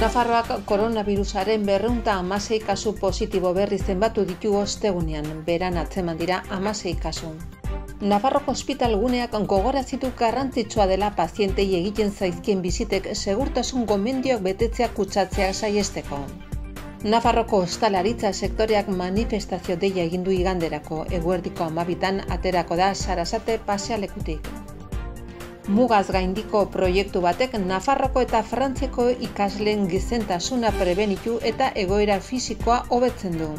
Nafarroak koronavirusaren berreunta amasei kasu positibo berri zenbatu ditu ostegunean, beran atzeman dira amasei kasu. Nafarroko hospital guneak gogorazitu garrantzitsua dela pazientei egiten zaizkien bizitek segurtasun gomendioak betetzea kutsatzea saiesteko. Nafarroko hostalaritza sektoreak manifestazio deia egindu iganderako, eguerdiko amabitan aterako da sarasate pasealekutik. Mugaz gaindiko proiektu batek Nafarroko eta Frantzeko ikasleen gizentasuna prebenitu eta egoera fisikoa hobetzen du.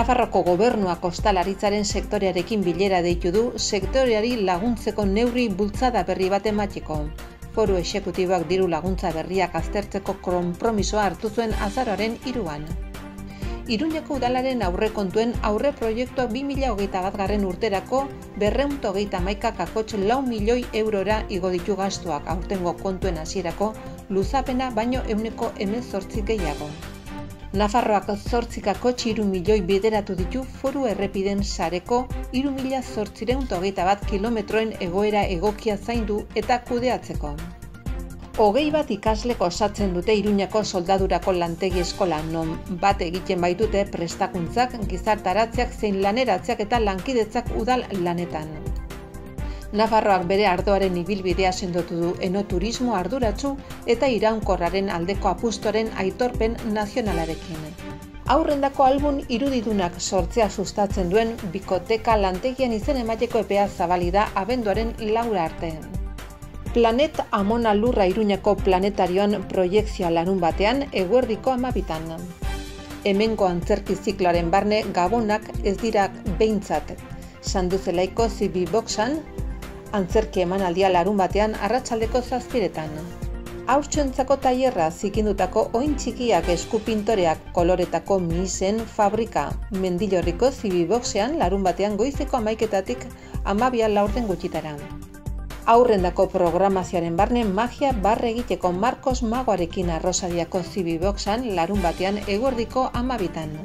Nafarroko gobernuak kostalaritzaren sektorearekin bilera deitu du sektoreari laguntzeko neurri bultzada berri bat emateko. Foru eksekutiboak diru laguntza berriak aztertzeko konpromisoa hartu zuen azararen iruan. Iruñako udalaren aurre kontuen aurre proiektua 2008 bat garren urterako berreuntu geita maika kakotx lau milioi eurora igo ditu gastuak aurtengo kontuen hasierako luzapena baino euneko hemen zortzi gehiago. Nafarroak zortzikako txiru milioi bideratu ditu foru errepiden sareko iru mila zortzireun bat kilometroen egoera egokia zaindu eta kudeatzeko hogei bat ikasleko osatzen dute Iruñako soldadurako lantegi eskola non bat egiten baitute prestakuntzak, gizartaratzeak, zein laneratzeak eta lankidetzak udal lanetan. Nafarroak bere ardoaren ibilbidea sendotu du eno turismo arduratzu eta iraunkorraren aldeko apustoren aitorpen nazionalarekin. Aurrendako albun irudidunak sortzea sustatzen duen bikoteka lantegian izen emaiteko epea zabalida abenduaren laura artean. Planet Amona Lurra Iruñako planetarioan proiektzioa larun batean eguerdiko amabitan. Hemenko antzerki zikloaren barne gabonak ez dirak beintzat. Sanduzelaiko zibi boksan, antzerki aldia larun batean arratsaldeko zazpiretan. Haurtxoentzako tailerra zikindutako oin txikiak eskupintoreak koloretako mihisen fabrika mendilorriko zibi larun batean goizeko amaiketatik amabian laurten gutxitaran. gutxitaran aurrendako programazioaren barne magia barre egiteko Marcos Magoarekin arrosadiako Zibiboxan, larun batean eguerdiko amabitan.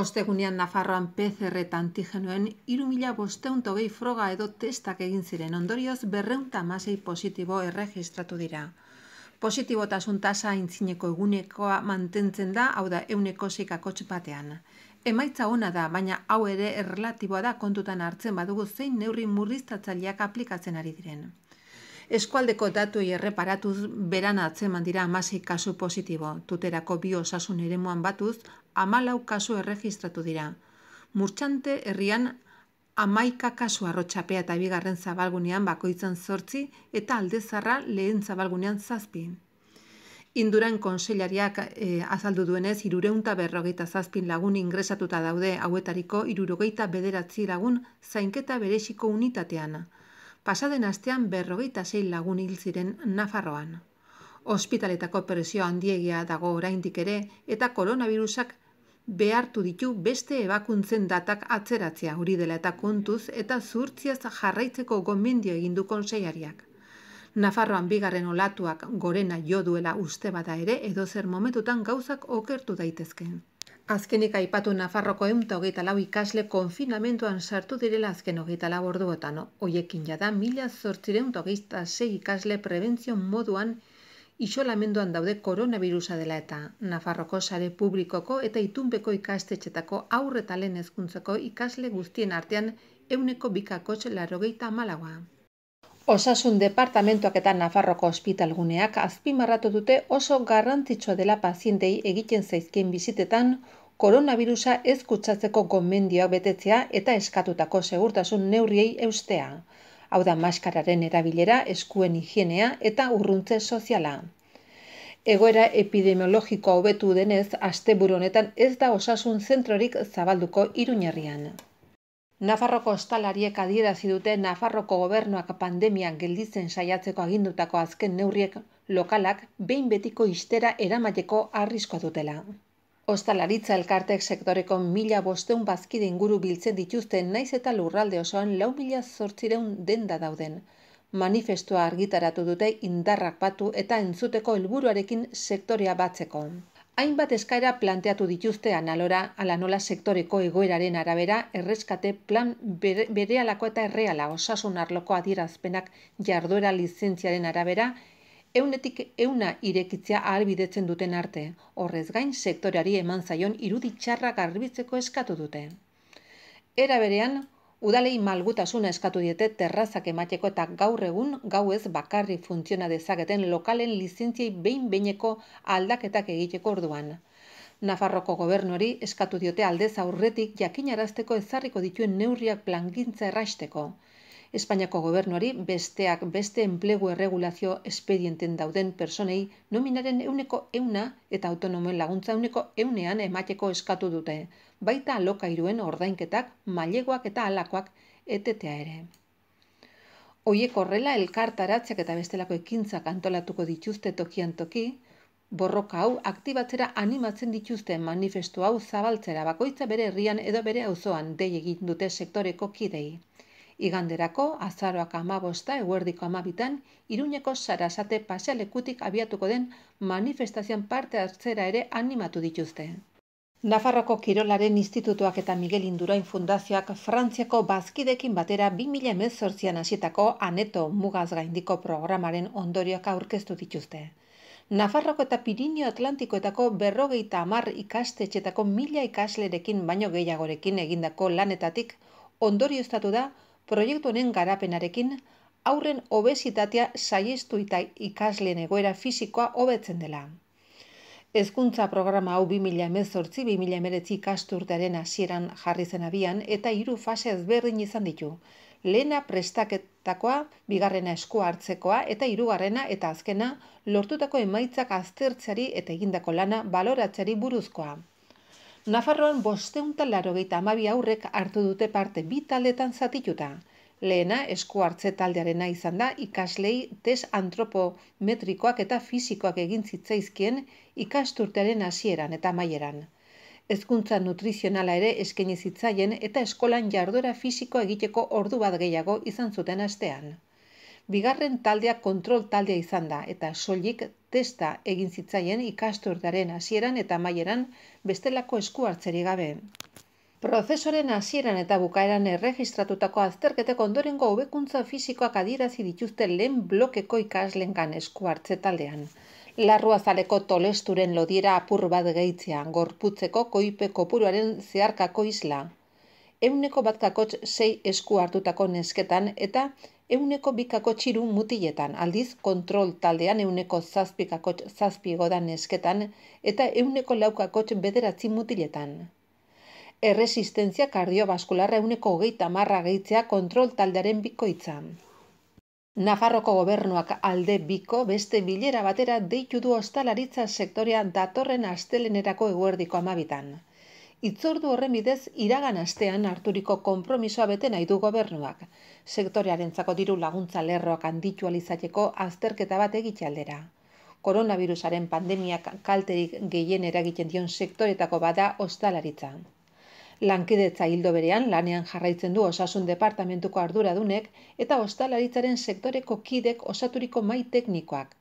Ostegunean Nafarroan PCR eta antigenoen irumila bosteun tobei froga edo testak egin ziren ondorioz berreunta masei positibo erregistratu dira positibotasun tasa intzineko egunekoa mantentzen da, hau da, euneko zeikako txipatean. Emaitza ona da, baina hau ere erlatiboa da kontutan hartzen badugu zein neurri murriztatzaileak aplikatzen ari diren. Eskualdeko datu erreparatuz beran atzeman dira amasei kasu positibo, tuterako bi osasun ere batuz, amalau kasu erregistratu dira. Murtxante herrian amaika kasu arrotxapea eta bigarren zabalgunean bakoitzen zortzi eta aldezarra lehen zabalgunean zazpi. Induran konseilariak eh, azaldu duenez, irureunta berrogeita zazpin lagun ingresatuta daude hauetariko irurogeita bederatzi lagun zainketa beresiko unitatean. Pasaden astean berrogeita sei lagun hil ziren Nafarroan. Ospitaletako presio handiegia dago oraindik ere eta koronavirusak behartu ditu beste ebakuntzen datak atzeratzea hori dela eta kontuz eta zurtziaz jarraitzeko gomendio egin du konseiariak. Nafarroan bigarren olatuak gorena jo duela uste bada ere edo zer momentutan gauzak okertu daitezke. Azkenik aipatu Nafarroko eunta hogeita lau ikasle konfinamentuan sartu direla azken hogeita lau orduotan. Oiekin jada mila zortzire eunta ikasle prebentzion moduan isolamenduan daude koronavirusa dela eta Nafarroko sare publikoko eta itunpeko ikastetxetako aurretalen ezkuntzako ikasle guztien artean euneko bikakotxe larrogeita amalagoa. Osasun departamentuak eta Nafarroko guneak azpimarratu dute oso garrantzitsua dela pazientei egiten zaizkien bizitetan koronavirusa ez kutsatzeko gomendioa betetzea eta eskatutako segurtasun neurriei eustea hau da maskararen erabilera, eskuen higienea eta urruntze soziala. Egoera epidemiologikoa hobetu denez, aste honetan ez da osasun zentrorik zabalduko iruñerrian. Nafarroko ostalariek adierazi dute Nafarroko gobernuak pandemian gelditzen saiatzeko agindutako azken neurriek lokalak behin betiko istera eramateko arriskoa dutela. Ostalaritza elkartek sektoreko mila bosteun bazkide inguru biltzen dituzte naiz eta lurralde osoan lau mila zortzireun denda dauden. Manifestua argitaratu dute indarrak batu eta entzuteko helburuarekin sektorea batzeko. Hainbat eskaira planteatu dituzte analora, alanola sektoreko egoeraren arabera, erreskate plan bere, alako eta erreala osasun arloko adierazpenak jarduera lizentziaren arabera, eunetik euna irekitzea ahalbidetzen duten arte, horrez gain sektoreari eman zaion iruditxarra garbitzeko eskatu dute. Era berean, udalei malgutasuna eskatu diete terrazak emateko eta gaur egun gauez bakarri funtziona dezaketen lokalen lizentziai behin beineko aldaketak egiteko orduan. Nafarroko gobernuari eskatu diote aldez aurretik jakinarazteko ezarriko dituen neurriak plangintza errasteko. Espainiako gobernuari besteak beste enplegu erregulazio espedienten dauden personei nominaren euneko euna eta autonomoen laguntza euneko eunean emateko eskatu dute, baita alokairuen ordainketak, mailegoak eta alakoak etetea ere. Hoiek horrela elkartaratzak eta bestelako ekintzak antolatuko dituzte tokian toki, borroka hau aktibatzera animatzen dituzte manifestu hau zabaltzera bakoitza bere herrian edo bere auzoan dei egin dute sektoreko kidei. Iganderako, azaroak amabosta, eguerdiko amabitan, iruñeko sarasate pasealekutik abiatuko den manifestazioan parte hartzera ere animatu dituzte. Nafarroko Kirolaren Institutuak eta Miguel Indurain Fundazioak Frantziako bazkidekin batera 2018an asietako Aneto Mugaz gaindiko programaren ondorioak aurkeztu dituzte. Nafarroko eta Pirinio Atlantikoetako berrogeita amar ikastetxetako mila ikaslerekin baino gehiagorekin egindako lanetatik ondorioztatu da, proiektu honen garapenarekin aurren obesitatea saiestu eta ikasleen egoera fisikoa hobetzen dela. Hezkuntza programa hau 2018-2019 ikasturtearen hasieran jarri zen abian eta hiru fase ezberdin izan ditu. Lehena prestaketakoa, bigarrena esku hartzekoa eta hirugarrena eta azkena lortutako emaitzak aztertzeari eta egindako lana baloratzeari buruzkoa. Nafarroan bosteun talaro gehieta amabi aurrek hartu dute parte bi taldetan zatituta. Lehena, esku hartze taldearena izan da ikaslei test antropometrikoak eta fisikoak egin zitzaizkien ikasturtearen hasieran eta maieran. Ezkuntza nutrizionala ere eskaini zitzaien eta eskolan jarduera fisiko egiteko ordu bat gehiago izan zuten astean bigarren taldea kontrol taldea izan da eta soilik testa egin zitzaien ikasturtaren hasieran eta maieran bestelako esku hartzeri gabe. Prozesoren hasieran eta bukaeran erregistratutako azterketeko ondorengo hobekuntza fisikoak adierazi dituzte lehen blokeko ikaslengan esku hartze taldean. Larrua zaleko tolesturen lodiera apur bat gehitzea, gorputzeko koipe kopuruaren zeharkako isla. Euneko bat kakotz sei esku hartutako nesketan eta euneko bikako txiru mutiletan, aldiz kontrol taldean euneko zazpikako zazpigo da nesketan eta euneko laukako bederatzi mutiletan. Erresistentzia kardiobaskularra euneko hogeita marra gehitzea kontrol taldearen bikoitza. Nafarroko gobernuak alde biko beste bilera batera deitu du ostalaritza sektorean datorren astelenerako eguerdiko amabitan. Itzordu horren bidez iragan astean harturiko konpromisoa bete nahi du gobernuak, sektorearentzako diru laguntza lerroak handitu alizateko azterketa bat egite aldera. Koronavirusaren pandemiak kalterik gehien eragiten dion sektoretako bada ostalaritza. Lankidetza hildo berean lanean jarraitzen du osasun departamentuko arduradunek eta ostalaritzaren sektoreko kidek osaturiko mai teknikoak.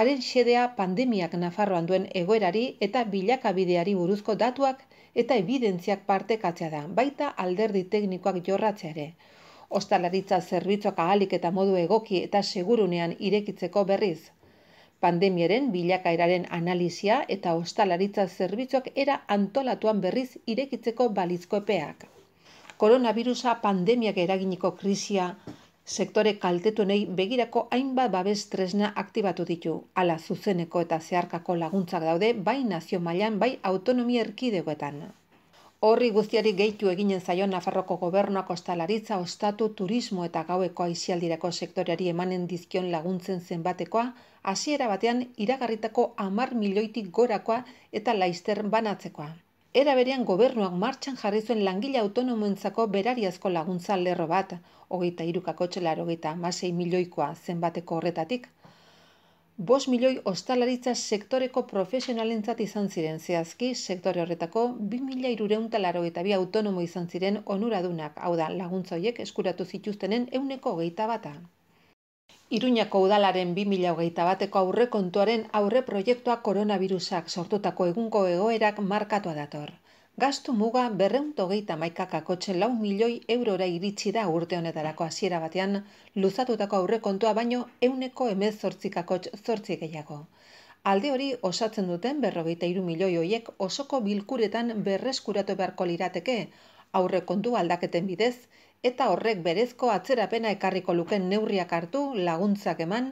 Haren xedea pandemiak nafarroan duen egoerari eta bilakabideari buruzko datuak eta evidentziak partekatzea da, baita alderdi teknikoak jorratzea ere. Ostalaritza zerbitzoka alik eta modu egoki eta segurunean irekitzeko berriz. Pandemiaren bilakaeraren analizia eta ostalaritza zerbitzok era antolatuan berriz irekitzeko balizko epeak. Koronavirusa pandemiak eraginiko krisia sektore kaltetuenei begirako hainbat babes tresna aktibatu ditu. Ala zuzeneko eta zeharkako laguntzak daude bai nazio mailan bai autonomia erkidegoetan. Horri guztiari gehitu eginen zaio Nafarroko gobernuak ostalaritza ostatu turismo eta gaueko aizialdirako sektoreari emanen dizkion laguntzen zenbatekoa, hasiera batean iragarritako amar milioitik gorakoa eta laizter banatzekoa. Era berean gobernuak martxan jarri zuen langile autonomoentzako berariazko laguntza lerro bat, hogeita irukako txelar hogeita masei milioikoa zenbateko horretatik. Bos milioi ostalaritza sektoreko profesionalentzat izan ziren zehazki, sektore horretako 2 mila bi autonomo izan ziren onuradunak, hau da laguntzoiek eskuratu zituztenen euneko hogeita bata. Iruñako udalaren 2008 bateko aurre kontuaren aurre proiektua koronavirusak sortutako egunko egoerak markatua dator. Gastu muga berreuntogeita maikakako lau milioi eurora iritsi da urte honetarako hasiera batean, luzatutako aurre kontua baino euneko emez zortzikako zortzi gehiago. Alde hori osatzen duten berrogeita iru milioi hoiek osoko bilkuretan berreskuratu beharko lirateke, aurre kontu aldaketen bidez, eta horrek berezko atzerapena ekarriko luken neurriak hartu, laguntzak eman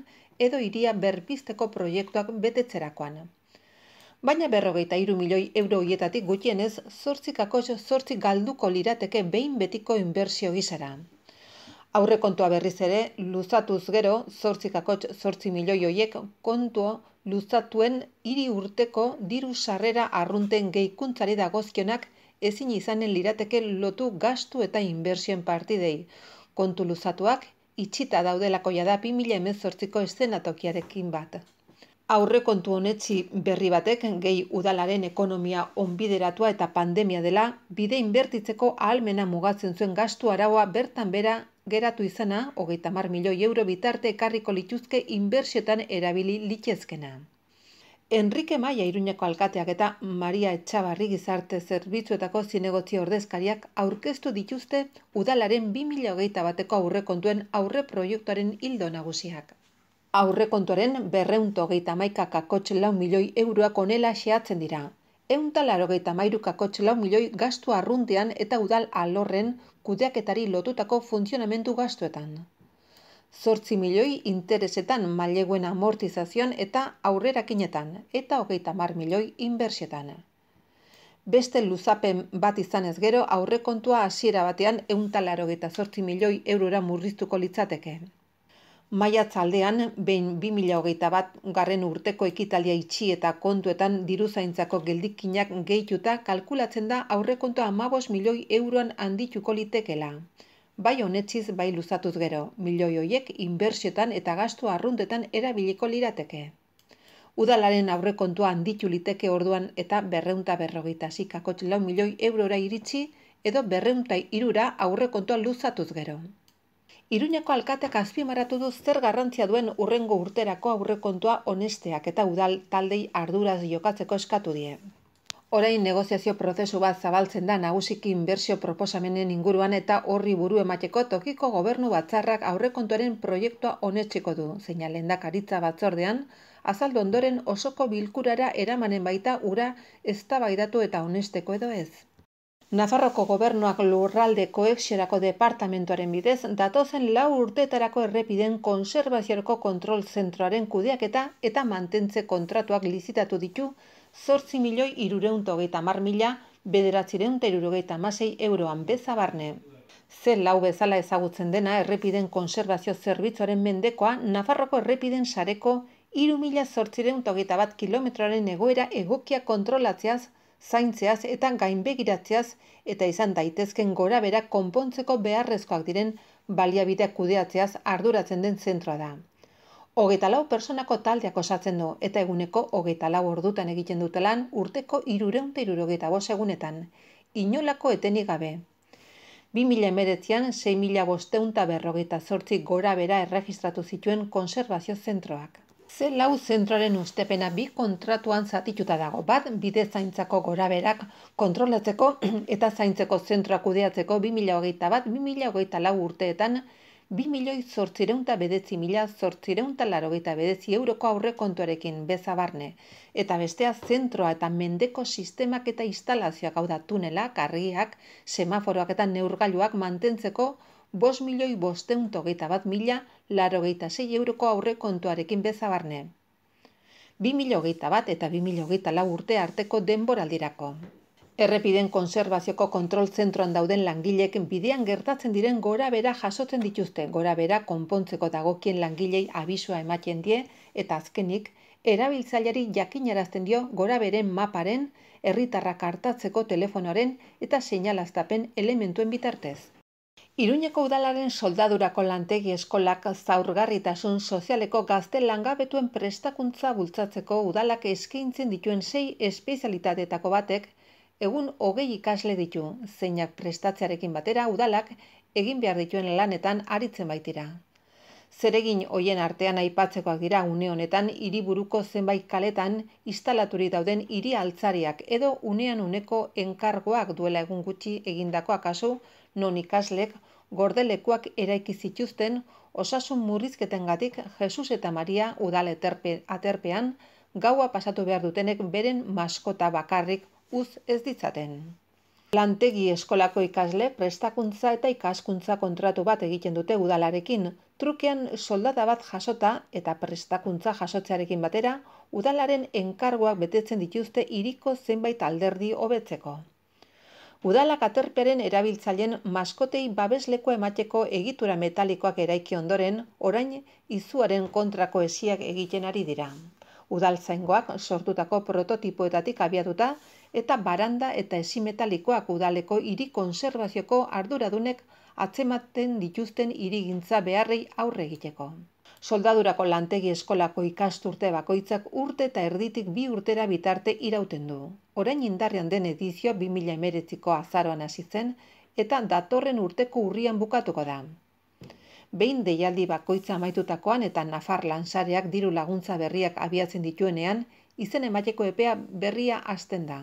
edo hiria berpisteko proiektuak betetzerakoan. Baina berrogeita iru milioi euro hietatik gutienez, zortzikako zortzik galduko lirateke behin betiko inbersio gizara. Aurre kontua berriz ere, luzatuz gero, zortzikako zortzi milioi hoiek kontua luzatuen hiri urteko diru sarrera arrunten geikuntzare dagozkionak ezin izanen lirateke lotu gastu eta inbersioen partidei. Kontu luzatuak itxita daudelako jada 2018ko eszenatokiarekin bat. Aurre kontu honetzi berri batek gehi udalaren ekonomia onbideratua eta pandemia dela, bide inbertitzeko ahalmena mugatzen zuen gastu araua bertan bera geratu izana, hogeita mar milioi euro bitarte ekarriko lituzke inbertsiotan erabili litzezkena. Enrique Maia Iruñeko alkateak eta Maria Etxabarri gizarte zerbitzuetako zinegotzi ordezkariak aurkeztu dituzte udalaren 2008 bateko aurrekontuen aurre proiektuaren hildo nagusiak. Aurrekontuaren berreunto geita maika kakotx lau milioi euroak onela xeatzen dira. Euntalaro geita mairu kakotx lau milioi gastu arruntean eta udal alorren kudeaketari lotutako funtzionamentu gastuetan zortzi milioi interesetan maileguen amortizazioan eta aurrerakinetan eta hogeita mar milioi inbersetan. Beste luzapen bat izanez gero aurrekontua hasiera batean euntalaro zortzi milioi eurora murriztuko litzateke. Maia aldean, behin 2 mila hogeita bat garren urteko ekitalia itxi eta kontuetan diruzaintzako geldikinak gehituta kalkulatzen da aurrekontua amabos milioi euroan handituko litekela bai honetziz bai luzatuz gero, milioi hoiek inbertsiotan eta gastu arruntetan erabiliko lirateke. Udalaren aurrekontua handitu liteke orduan eta berreunta berrogeita lau milioi eurora iritsi edo berreuntai irura aurrekontua luzatuz gero. Iruñako alkateak azpimaratu du zer garrantzia duen urrengo urterako aurrekontua onesteak eta udal taldei arduraz jokatzeko eskatu die. Orain negoziazio prozesu bat zabaltzen da nagusiki inbertsio proposamenen inguruan eta horri buru emateko tokiko gobernu batzarrak aurrekontuaren proiektua honetxeko du, zeina lendakaritza batzordean, azaldu ondoren osoko bilkurara eramanen baita ura eztabaidatu eta onesteko edo ez. Nafarroko gobernuak lurralde koexerako departamentuaren bidez, datozen lau urteetarako errepiden konservazioareko kontrol zentroaren kudeak eta eta mantentze kontratuak lizitatu ditu, zortzi milioi irureuntogeta mar mila, bederatziren terureugeta euroan bezabarne. Zer lau bezala ezagutzen dena errepiden konservazio zerbitzoren mendekoa, Nafarroko errepiden sareko, irumila sortziren togeta bat kilometroaren egoera egokia kontrolatzeaz, zaintzeaz eta gainbegiratzeaz eta izan daitezken gora bera konpontzeko beharrezkoak diren baliabideak kudeatzeaz arduratzen den zentroa da. Hogeita lau personako taldeak osatzen du, eta eguneko hogeita lau ordutan egiten dutelan urteko irureunta irurogeita egunetan. Inolako etenik gabe. Bi an emeretzean, sei bosteunta berrogeita gora bera erregistratu zituen konservazio zentroak. Ze lau zentroaren ustepena bi kontratuan zatituta dago bat, bide zaintzako gora berak kontrolatzeko eta zaintzeko zentroak udeatzeko bi mila hogeita bat, bi hogeita lau urteetan, 2 milioi zortzireunta bedetzi mila zortzireunta laro eta bedetzi euroko aurre kontuarekin bezabarne. Eta bestea zentroa eta mendeko sistemak eta instalazioak hau da tunelak, arriak, semaforoak eta neurgailuak mantentzeko 2 milioi bosteunto geta bat mila laro geita 6 euroko aurre kontuarekin bezabarne. 2 milio geita bat eta 2 milio geita lau urte arteko denboraldirako. Errepiden konservazioko kontrol zentroan dauden langilek bidean gertatzen diren gora bera jasotzen dituzte, gora bera konpontzeko dagokien langilei abisua ematen die, eta azkenik, erabiltzaileari jakinarazten dio gora beren maparen, erritarrak hartatzeko telefonoren eta seinalaztapen elementuen bitartez. Iruñeko udalaren soldadurako lantegi eskolak zaurgarritasun sozialeko gazte langabetuen prestakuntza bultzatzeko udalak eskaintzen dituen sei espezialitateetako batek egun hogei ikasle ditu, zeinak prestatzearekin batera udalak egin behar dituen lanetan aritzen baitira. Zeregin hoien artean aipatzekoak dira une honetan hiriburuko zenbait kaletan instalaturi dauden hiri altzariak edo unean uneko enkargoak duela egun gutxi egindako akaso non ikaslek gordelekuak eraiki zituzten osasun murrizketengatik Jesus eta Maria udal aterpean gaua pasatu behar dutenek beren maskota bakarrik uz ez ditzaten. Lantegi eskolako ikasle prestakuntza eta ikaskuntza kontratu bat egiten dute udalarekin, trukean soldata bat jasota eta prestakuntza jasotzearekin batera, udalaren enkargoak betetzen dituzte iriko zenbait alderdi hobetzeko. Udalak aterperen erabiltzaileen maskotei babesleko emateko egitura metalikoak eraiki ondoren, orain izuaren kontrako esiak egiten ari dira. Udaltzaingoak sortutako prototipoetatik abiatuta, eta baranda eta esimetalikoak udaleko hiri konserbazioko arduradunek atzematen dituzten irigintza beharrei aurre egiteko. Soldadurako lantegi eskolako ikasturte bakoitzak urte eta erditik bi urtera bitarte irauten du. Orain indarrian den edizio 2019ko azaroan hasitzen eta datorren urteko urrian bukatuko da. Behin deialdi bakoitza amaitutakoan eta Nafar lansareak diru laguntza berriak abiatzen dituenean, izen emateko epea berria hasten da.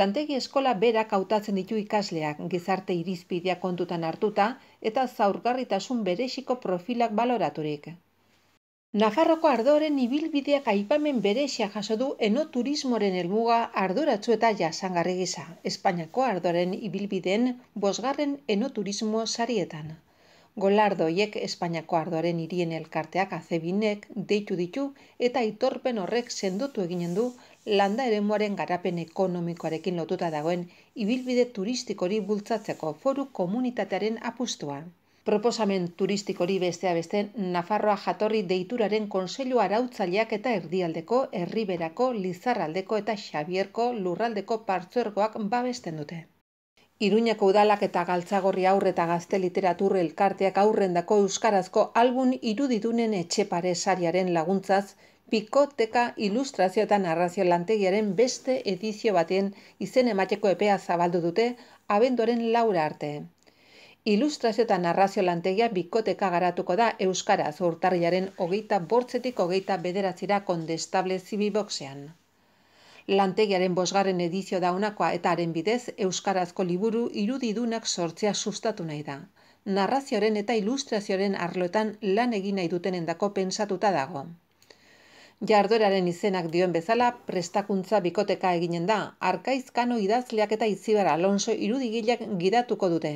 Lantegi eskola berak hautatzen ditu ikasleak gizarte irizpidea kontutan hartuta eta zaurgarritasun beresiko profilak baloraturik. Nafarroko ardoren ibilbideak aipamen beresia jaso du turismoren helmuga arduratsu eta jasangarri gisa, Espainiako ardoren ibilbideen bosgarren enoturismo sarietan. Golardo hiek Espainiako ardoaren hirien elkarteak azebinek deitu ditu eta itorpen horrek sendotu eginen du landa ere muaren garapen ekonomikoarekin lotuta dagoen ibilbide turistikori bultzatzeko foru komunitatearen apustua. Proposamen turistikori bestea beste Nafarroa jatorri deituraren konselu arautzaileak eta erdialdeko, herriberako, lizarraldeko eta xabierko lurraldeko partzuergoak babesten dute. Iruñako udalak eta galtzagorri aurre gazte literatur elkarteak aurrendako euskarazko albun iruditunen etxepare sariaren laguntzaz, pikoteka ilustrazio eta narrazio lantegiaren beste edizio baten izen emateko epea zabaldu dute abendoren laura arte. Ilustrazio eta narrazio lantegia bikoteka garatuko da Euskaraz urtarriaren hogeita bortzetik hogeita bederatzira kondestable zibiboksean. Lantegiaren bosgarren edizio daunakoa eta haren bidez, Euskarazko liburu irudidunak sortzea sustatu nahi da. Narrazioaren eta ilustrazioaren arloetan lan egin nahi duten endako pensatuta dago. Jardoraren izenak dioen bezala, prestakuntza bikoteka eginen da, arkaizkano idazleak eta izibar alonso irudigilak gidatuko dute.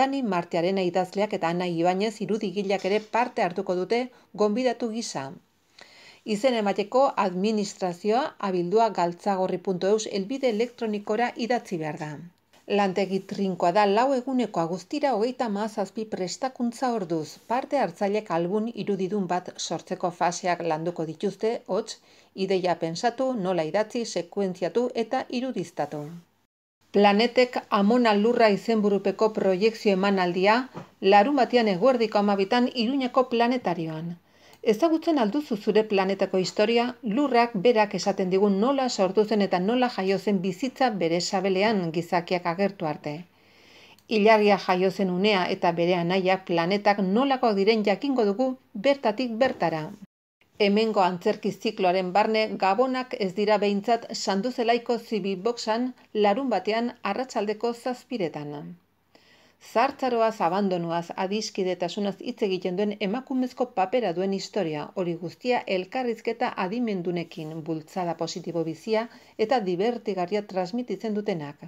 Dani Martiaren idazleak eta Ana Ibanez irudigilak ere parte hartuko dute gonbidatu gisa izen emateko administrazioa abildua galtzagorri.eus elbide elektronikora idatzi behar da. Lantegi trinkoa da lau eguneko agustira hogeita mazazpi prestakuntza orduz, parte hartzailek algun irudidun bat sortzeko faseak landuko dituzte, hots, ideia pensatu, nola idatzi, sekuentziatu eta irudiztatu. Planetek amona lurra izenburupeko proiektzio emanaldia, larun batian eguerdiko amabitan iruñako planetarioan. Ezagutzen alduzu zure planetako historia, lurrak berak esaten digun nola sortu zen eta nola jaio zen bizitza bere sabelean gizakiak agertu arte. Ilargia jaio zen unea eta bere anaia planetak nolako diren jakingo dugu bertatik bertara. Hemengo antzerki zikloaren barne gabonak ez dira behintzat sanduzelaiko zibiboksan larun batean arratsaldeko zazpiretan zartzaroaz abandonoaz adiskidetasunaz hitz egiten duen emakumezko papera duen historia hori guztia elkarrizketa adimendunekin bultzada positibo bizia eta dibertigarria transmititzen dutenak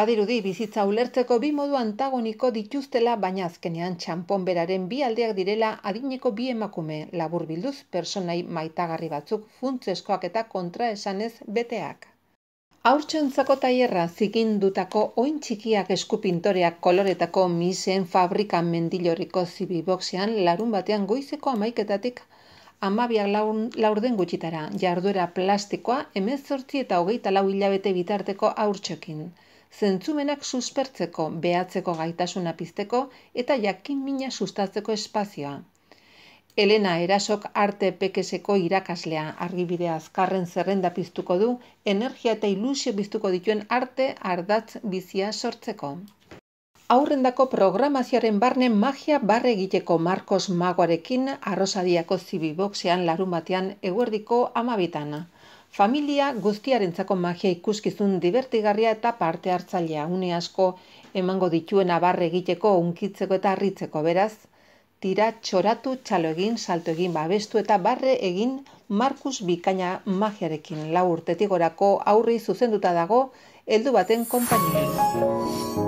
Badirudi, bizitza ulertzeko bi modu antagoniko dituztela, baina azkenean txampon beraren bi aldeak direla adineko bi emakume, laburbilduz bilduz, personai maitagarri batzuk, funtzeskoak eta kontraesanez beteak. Haurtxontzako tailerra zikindutako oin txikiak eskupintoreak koloretako misen fabrikan mendiloriko zibiboksean larun batean goizeko amaiketatik amabiak laun, laurden gutxitara, jarduera plastikoa emezortzi eta hogeita lau hilabete bitarteko aurtsokin. Zentzumenak suspertzeko, behatzeko gaitasuna pizteko eta jakin mina sustatzeko espazioa. Elena Erasok arte pekeseko irakaslea argibide azkarren zerrenda piztuko du, energia eta ilusio biztuko dituen arte ardatz bizia sortzeko. Aurrendako programazioaren barne magia barre egiteko Marcos Magoarekin arrosadiako zibiboksean larun batean eguerdiko amabitana. Familia guztiarentzako magia ikuskizun dibertigarria eta parte hartzailea une asko emango dituena barre egiteko unkitzeko eta arritzeko beraz tira txoratu txalo egin, salto egin babestu eta barre egin Markus Bikaina magiarekin laurtetik urtetik gorako aurri zuzenduta dago heldu baten kompainia.